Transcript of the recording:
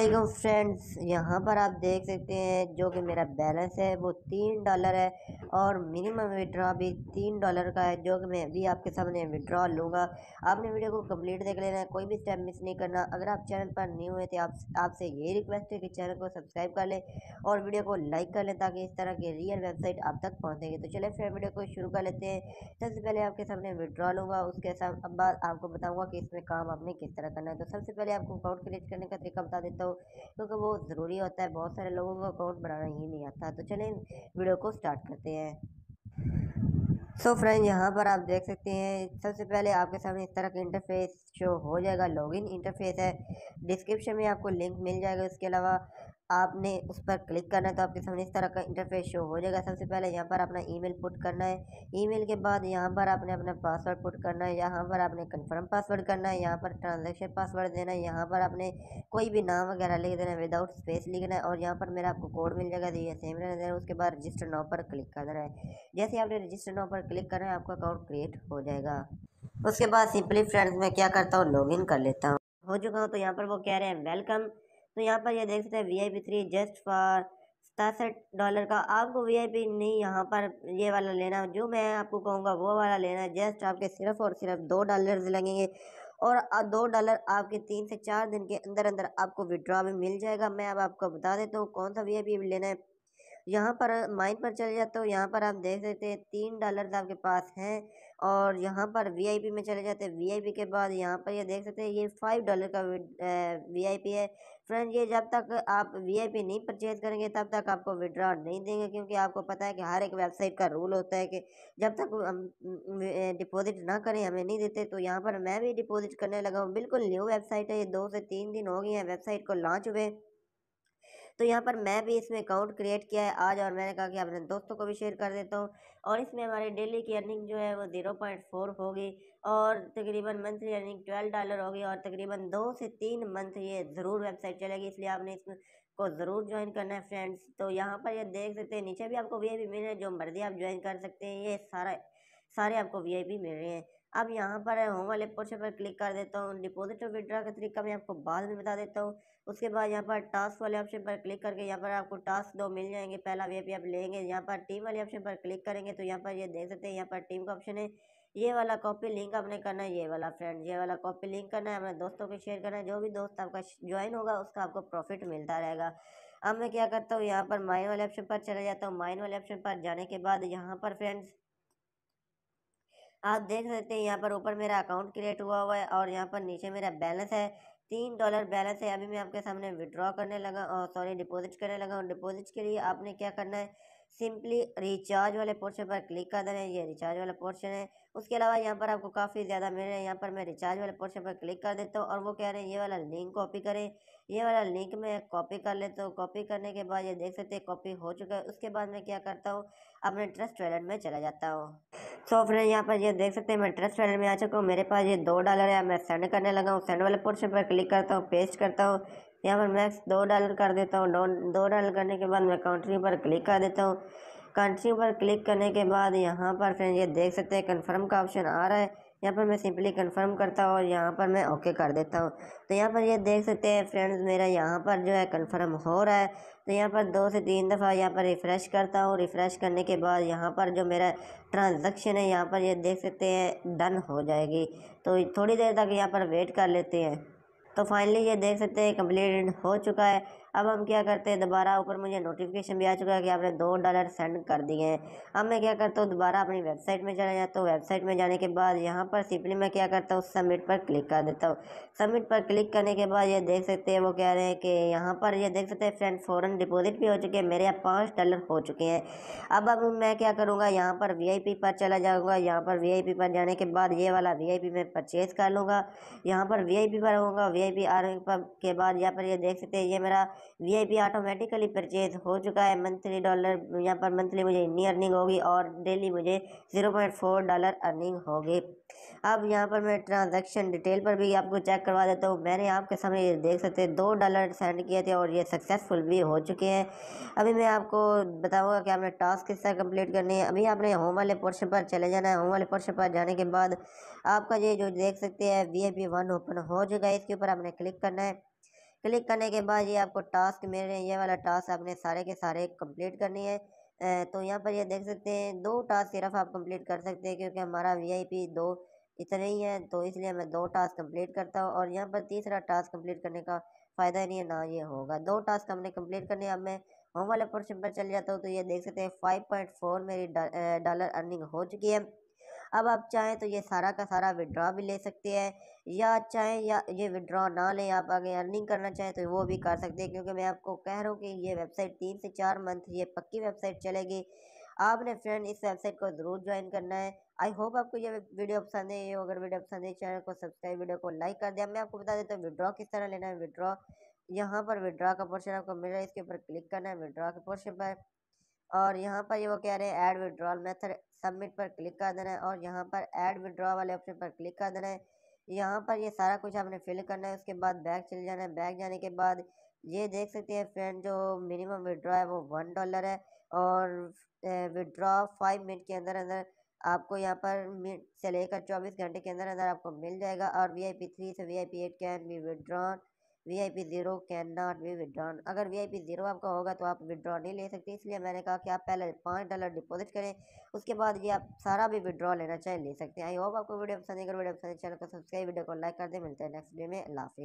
देखो फ्रेंड्स यहाँ पर आप देख सकते हैं जो कि मेरा बैलेंस है वो तीन डॉलर है और मिनिमम विड्रॉ भी तीन डॉलर का है जो कि मैं भी आपके सामने विड्रॉ लूँगा आपने वीडियो को कंप्लीट देख लेना है कोई भी स्टेप मिस नहीं करना अगर आप चैनल पर न्यू हैं तो आप आपसे यही रिक्वेस्ट है कि चैनल को सब्सक्राइब कर लें और वीडियो को लाइक कर लें ताकि इस तरह की रियल वेबसाइट आप तक पहुँचेगी तो चले फ्रेंड वीडियो को शुरू कर लेते हैं सबसे पहले आपके सामने विड्रॉ लूँगा उसके बाद आपको बताऊँगा कि इसमें काम आपने किस तरह करना है तो सबसे पहले आपको अकाउंट क्रिएट करने का तरीका बता देता हूँ हो तो, क्योंकि वो ज़रूरी होता है बहुत सारे लोगों को अकाउंट बनाना ही नहीं आता तो चलें वीडियो को स्टार्ट करते हैं सो फ्रेंड यहाँ पर आप देख सकते हैं सबसे पहले आपके सामने इस तरह का इंटरफेस शो हो जाएगा लॉगिन इंटरफेस है डिस्क्रिप्शन में आपको लिंक मिल जाएगा उसके अलावा आपने उस पर क्लिक करना है तो आपके सामने इस तरह का इंटरफेस शो हो जाएगा सबसे पहले यहाँ पर अपना ईमेल पुट करना है ईमेल के बाद यहाँ पर आपने अपना पासवर्ड पुट करना है यहाँ पर आपने कंफर्म पासवर्ड करना है यहाँ पर ट्रांजेक्शन पासवर्ड देना है यहाँ पर आपने कोई भी नाम वगैरह लिख देना है विदाउट स्पेस लिखना है और यहाँ पर मेरा आपको कोड मिल जाएगा तो ये सेम रहना देना उसके बाद रजिस्टर नाव पर क्लिक कर देना है जैसे आपने रजिस्टर नाव पर क्लिक करना है आपका अकाउंट क्रिएट हो जाएगा उसके बाद सिंपली फ्रेंड्स मैं क्या करता हूँ इन कर लेता हूँ हो चुका हूँ तो यहाँ पर वो कह रहे हैं वेलकम तो यहाँ पर ये देख सकते हैं V I P three just for सतासठ डॉलर का आपको वी आई पी नहीं यहाँ पर ये वाला लेना जो मैं आपको कहूँगा वो वाला लेना जस्ट आपके सिर्फ और सिर्फ दो डॉलर लगेंगे और दो डॉलर आपके तीन से चार दिन के अंदर अंदर आपको विड्रॉ भी मिल जाएगा मैं अब आपको बता देता हूँ कौन सा वी आई पी लेना है यहाँ पर माइन पर चले जाते हो यहाँ पर आप देख सकते हैं तीन डॉलर आपके पास हैं और यहाँ पर वीआईपी में चले जाते हैं वीआईपी के बाद यहाँ पर ये देख सकते हैं ये फाइव डॉलर का वीआईपी है फ्रेंड ये जब तक आप वीआईपी नहीं परचेज करेंगे तब तक आपको विड्रॉ नहीं देंगे क्योंकि आपको पता है कि हर एक वेबसाइट का रूल होता है कि जब तक हम डिपॉजिट ना करें हमें नहीं देते तो यहाँ पर मैं भी डिपॉजिट करने लगा हूँ बिल्कुल न्यू वेबसाइट है ये दो से तीन दिन हो गई है वेबसाइट को लॉन्च हुए तो यहाँ पर मैं भी इसमें अकाउंट क्रिएट किया है आज और मैंने कहा कि अपने दोस्तों को भी शेयर कर देता हूँ और इसमें हमारी डेली की अर्निंग जो है वो ज़ीरो पॉइंट फोर होगी और तकरीबन मंथली अर्निंग ट्वेल्व डॉलर होगी और तकरीबन दो से तीन मंथ ये ज़रूर वेबसाइट चलेगी इसलिए आपने इसमें को ज़रूर ज्वाइन करना है फ्रेंड्स तो यहाँ पर ये देख सकते हैं नीचे भी आपको वी आई पी मिल रहे हैं जो मर्जी आप ज्वाइन कर सकते हैं ये सारा सारे आपको वी आई पी मिल रहे हैं अब यहाँ पर होम वाले पोर्शन पर क्लिक कर देता हूँ डिपोजिट और विड्रा का तरीका मैं आपको बाद में बता देता हूँ उसके बाद यहाँ पर टास्क वाले ऑप्शन पर क्लिक करके यहाँ पर आपको टास्क दो मिल जाएंगे पहला वे आप लेंगे यहाँ पर टीम वाले ऑप्शन पर क्लिक करेंगे तो यहाँ पर ये देख सकते हैं यहाँ पर टीम का ऑप्शन है ये वाला कॉपी लिंक आपने करना है ये वाला फ्रेंड ये वाला कॉपी लिंक करना है अपने दोस्तों को शेयर करना है जो भी दोस्त आपका ज्वाइन होगा उसका आपको प्रॉफिट मिलता रहेगा अब मैं क्या करता हूँ यहाँ पर माइन वाले ऑप्शन पर चला जाता हूँ माइन वाले ऑप्शन पर जाने के बाद यहाँ पर फ्रेंड्स आप देख सकते हैं यहाँ पर ऊपर मेरा अकाउंट क्रिएट हुआ हुआ है और यहाँ पर नीचे मेरा बैलेंस है तीन डॉलर बैलेंस है अभी मैं आपके सामने विड्रॉ करने लगा और सॉरी डिपॉजिट करने लगा और डिपॉजिट के लिए आपने क्या करना है सिंपली रिचार्ज वाले पोर्शन पर क्लिक कर देना है ये रिचार्ज वाला पोर्शन है उसके अलावा यहाँ पर आपको काफ़ी ज़्यादा मिल रहे हैं यहाँ पर मैं रिचार्ज वाले पोर्शन पर क्लिक कर देता हूँ और वो कह रहे हैं ये वाला लिंक कॉपी करें ये वाला लिंक मैं कॉपी कर लेता हूँ कॉपी करने के बाद ये देख सकते हैं कॉपी हो चुका है उसके बाद मैं क्या करता हूँ अपने ट्रस्ट वैलेट में चला जाता हूँ सो फ्रेंड यहाँ पर ये देख सकते हैं मैं ट्रस्ट वैलेट में आ चुका हूँ मेरे पास ये दो डॉलर है मैं सेंड करने लगा हूँ सेंड वाले पोर्शन पर क्लिक करता हूँ पेस्ट करता हूँ यहाँ पर मैक्स दो डॉलर कर देता हूँ दो दो डॉलर करने के बाद मैं कंट्री पर क्लिक कर देता हूँ कंट्री पर क्लिक करने के बाद यहाँ पर फ्रेंड ये देख सकते हैं कन्फर्म का ऑप्शन आ रहा है यहाँ पर मैं सिंपली कंफर्म करता हूँ और यहाँ पर मैं ओके कर देता हूँ तो यहाँ पर ये देख सकते हैं फ्रेंड्स मेरा यहाँ पर जो है कंफर्म हो रहा है तो यहाँ पर दो से तीन दफ़ा यहाँ पर रिफ़्रेश करता हूँ रिफ़्रेश करने के बाद यहाँ पर जो मेरा ट्रांजैक्शन है यहाँ पर ये देख सकते हैं डन हो जाएगी तो थोड़ी देर तक यहाँ पर वेट कर लेते हैं तो फाइनली ये देख सकते हैं कंप्लीट हो चुका है अब हम क्या करते हैं दोबारा ऊपर मुझे नोटिफिकेशन भी आ चुका है कि आपने दो डॉलर सेंड कर दिए हैं अब मैं क्या करता हूँ दोबारा अपनी वेबसाइट में चला जाता हूँ वेबसाइट में जाने के बाद यहाँ पर सिंपली मैं क्या करता हूँ सबमिट पर क्लिक कर देता हूँ सबमिट पर क्लिक करने के बाद ये देख सकते हैं वो कह रहे हैं कि यहाँ पर ये देख सकते हैं फ्रेंड फ़ौरन डिपोजिट भी हो चुके हैं मेरे यहाँ पाँच डॉलर हो चुके हैं अब अब मैं क्या करूँगा यहाँ पर वी पर चला जाऊँगा यहाँ पर वी पर जाने के बाद ये वाला वी मैं परचेज़ कर लूँगा यहाँ पर वी पर होगा आई पर के बाद यहाँ पर ये देख सकते हैं ये मेरा वीआईपी ऑटोमेटिकली परचेज हो चुका है मंथली डॉलर यहाँ पर मंथली मुझे इतनी अर्निंग होगी और डेली मुझे zero point four dollar earning होगी अब यहाँ पर मैं ट्रांजैक्शन डिटेल पर भी आपको चेक करवा देता हूँ मैंने आपके सामने ये देख सकते हैं दो डॉलर सेंड किए थे और ये सक्सेसफुल भी हो चुके हैं अभी मैं आपको बताऊँगा कि आपने टास्क किस तरह कम्प्लीट करनी है अभी आपने होम वाले पोर्शन पर चले जाना है होम वाले पोर्शन पर जाने के बाद आपका ये जो देख सकते हैं V I P one open हो चुका है इसके ऊपर आपने क्लिक करना है क्लिक करने के बाद ये आपको टास्क मिल रहे हैं ये वाला टास्क आपने सारे के सारे कंप्लीट करनी है तो यहाँ पर ये देख सकते हैं दो टास्क सिर्फ आप कंप्लीट कर सकते हैं क्योंकि हमारा वीआईपी दो इतने ही है तो इसलिए मैं दो टास्क कंप्लीट करता हूँ और यहाँ पर तीसरा टास्क कंप्लीट करने का फ़ायदा नहीं है ना ये होगा दो टास्क हमने कम्प्लीट करने अब मैं होम वाले पोर्शन पर चले जाता हूँ तो ये देख सकते हैं फाइव पॉइंट फोर मेरी डॉलर अर्निंग हो चुकी है अब आप चाहें तो ये सारा का सारा विड्रॉ भी ले सकते हैं या चाहें या ये विड्रॉ ना लें आप आगे अर्निंग करना चाहें तो वो भी कर सकते हैं क्योंकि मैं आपको कह रहा हूँ कि ये वेबसाइट तीन से चार मंथ ये पक्की वेबसाइट चलेगी आपने फ्रेंड इस वेबसाइट को ज़रूर ज्वाइन करना है आई होप आपको ये वीडियो पसंद है ये अगर वीडियो पसंद है चैनल को सब्सक्राइब वीडियो को लाइक कर दिया मैं आपको बता देता हूँ विड्रॉ किस तरह लेना है विड्रॉ यहाँ पर विड्रॉ का पोर्शन आपको मिल रहा है इसके ऊपर क्लिक करना है विड्रॉ के पोर्शन पर और यहाँ पर ये वो कह रहे हैं ऐड विड्रॉल मेथड सबमिट पर क्लिक कर देना है और यहाँ पर ऐड विड्रॉ वाले ऑप्शन पर क्लिक कर देना है यहाँ पर ये सारा कुछ आपने फिल करना है उसके बाद बैग चले जाना है बैग जाने के बाद ये देख सकते हैं फ्रेंड जो मिनिमम विड्रॉ है वो वन डॉलर है और विड्रॉ फाइव मिनट के अंदर अंदर आपको यहाँ पर मिनट से लेकर चौबीस घंटे के अंदर अंदर आपको मिल जाएगा और वी आई पी थ्री से V I P eight can be withdraw V I P zero can not be withdrawn अगर वी आई पी ज़ीरो आपका होगा तो आप विड्रॉ नहीं ले सकते इसलिए मैंने कहा कि आप पहले पाँच डॉलर डिपॉजिट करें उसके बाद ये आप सारा भी विड्रॉ लेना चाहें ले सकते हैं आई होप आपको वीडियो पसंद अगर वीडियो पसंद चैनल को सब्सक्राइब वीडियो को लाइक कर दे मिलते हैं नेक्स्ट डे में अल्लाह